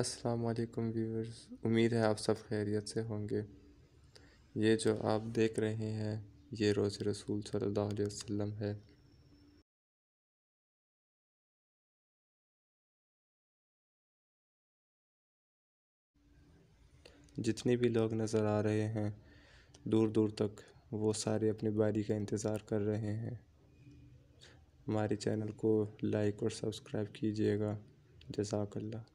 अस्सलाम वालेकुम व्यूअर्स उम्मीद है आप सब खैरियत से होंगे ये जो आप देख रहे हैं ये रोज़ रसूल सल्लल्लाहु अलैहि वसल्लम है जितने भी लोग नज़र आ रहे हैं दूर दूर तक वो सारे अपनी बारी का इंतज़ार कर रहे हैं हमारे चैनल को लाइक और सब्सक्राइब कीजिएगा जजाकल्ला